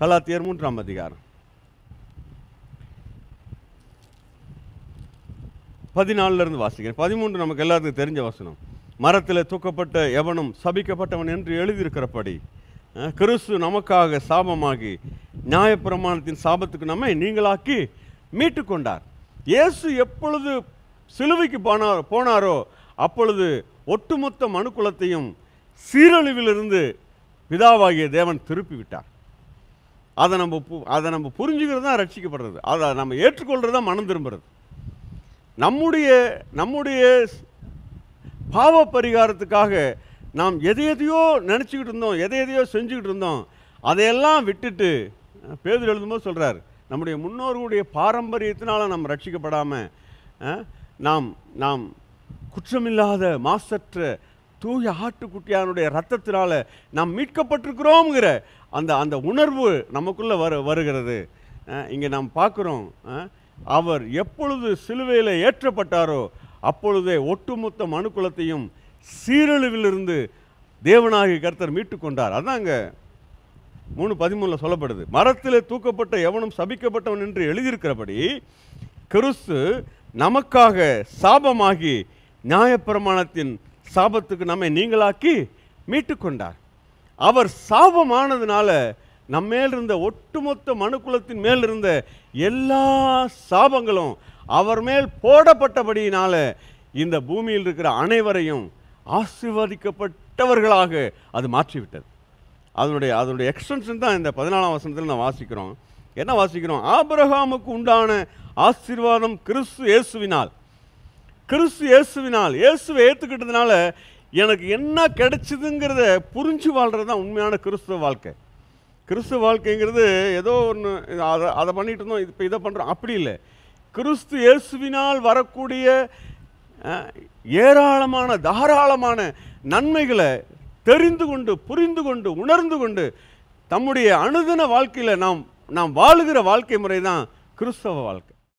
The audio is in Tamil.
கலாத்தியர் மூன்றாம் அதிகாரம் பதினாலிருந்து வாசிக்கிறேன் பதிமூன்று நமக்கு எல்லாத்துக்கும் தெரிஞ்ச வசனம் மரத்தில் தூக்கப்பட்ட எவனும் சபிக்கப்பட்டவன் என்று எழுதியிருக்கிறபடி கிறிஸ்து நமக்காக சாபமாகி நியாயப்பிரமாணத்தின் சாபத்துக்கு நம்மை நீங்களாக்கி மீட்டு கொண்டார் இயேசு எப்பொழுது சிலுவைக்கு போனார் போனாரோ அப்பொழுது ஒட்டுமொத்த மனுக்குலத்தையும் சீரழிவிலிருந்து பிதாவாகிய தேவன் திருப்பி விட்டார் அதை நம்ம அதை நம்ம புரிஞ்சுக்கிறது தான் ரட்சிக்கப்படுறது அதை நம்ம ஏற்றுக்கொள்கிறது தான் மனம் திரும்புறது நம்முடைய நம்முடைய பாவ பரிகாரத்துக்காக நாம் எதை எதையோ நினச்சிக்கிட்டு இருந்தோம் எதை எதையோ செஞ்சுக்கிட்டு இருந்தோம் அதையெல்லாம் விட்டுட்டு பேதர் எழுதும்போது சொல்கிறார் நம்முடைய முன்னோர்களுடைய பாரம்பரியத்தினால் நாம் ரட்சிக்கப்படாமல் நாம் நாம் குற்றமில்லாத மாசற்ற தூய ஆட்டுக்குட்டியானுடைய ரத்தத்தினால் நாம் மீட்கப்பட்டிருக்கிறோங்கிற அந்த அந்த உணர்வு நமக்குள்ளே வரு வருகிறது இங்கே நாம் பார்க்குறோம் அவர் எப்பொழுது சிலுவையில் ஏற்றப்பட்டாரோ அப்பொழுதே ஒட்டுமொத்த மனுக்குலத்தையும் சீரழிவிலிருந்து தேவனாகி கர்த்தர் மீட்டு கொண்டார் அதாங்க மூணு பதிமூணில் சொல்லப்படுது மரத்தில் தூக்கப்பட்ட எவனும் சபிக்கப்பட்டவன் என்று எழுதியிருக்கிறபடி கிறிஸ்து நமக்காக சாபமாகி நியாயப்பிரமாணத்தின் சாபத்துக்கு நம்மை நீங்களாக்கி மீட்டு கொண்டார் அவர் சாபமானதுனால நம்மேல் இருந்த ஒட்டுமொத்த மனுக்குலத்தின் மேல் இருந்த எல்லா சாபங்களும் அவர் மேல் போடப்பட்டபடியினால இந்த பூமியில் இருக்கிற அனைவரையும் ஆசிர்வதிக்கப்பட்டவர்களாக அது மாற்றிவிட்டது அதனுடைய அதனுடைய எக்ஸ்டென்ஷன் தான் இந்த பதினாலாம் வசனத்தில் நான் வாசிக்கிறோம் என்ன வாசிக்கிறோம் ஆபிரகாமுக்கு உண்டான ஆசீர்வாதம் கிறிஸ்து இயேசுவினால் கிறிஸ்து இயேசுவினால் இயேசுவை ஏற்றுக்கிட்டதுனால எனக்கு என்ன கிடைச்சிதுங்கிறத புரிஞ்சு வாழ்கிறது தான் உண்மையான கிறிஸ்துவ வாழ்க்கை கிறிஸ்துவ வாழ்க்கைங்கிறது ஏதோ ஒன்று அதை அதை பண்ணிகிட்டு இருந்தோம் இப்போ இதை பண்ணுறோம் அப்படி இல்லை கிறிஸ்து இயேசுவினால் வரக்கூடிய ஏராளமான தாராளமான நன்மைகளை தெரிந்து கொண்டு புரிந்து கொண்டு உணர்ந்து கொண்டு தம்முடைய அணுதின வாழ்க்கையில் நாம் நாம் வாழுகிற வாழ்க்கை முறை தான் கிறிஸ்தவ வாழ்க்கை